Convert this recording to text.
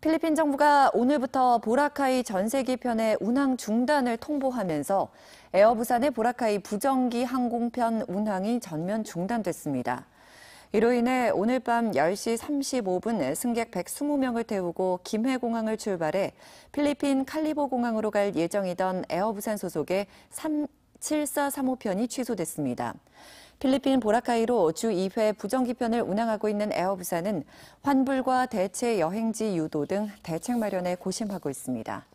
필리핀 정부가 오늘부터 보라카이 전세기 편의 운항 중단을 통보하면서 에어부산의 보라카이 부정기 항공편 운항이 전면 중단됐습니다. 이로 인해 오늘 밤 10시 35분 승객 120명을 태우고 김해공항을 출발해 필리핀 칼리보공항으로 갈 예정이던 에어부산 소속의 3, 7435편이 취소됐습니다. 필리핀 보라카이로 주 2회 부정기편을 운항하고 있는 에어부사는 환불과 대체 여행지 유도 등 대책 마련에 고심하고 있습니다.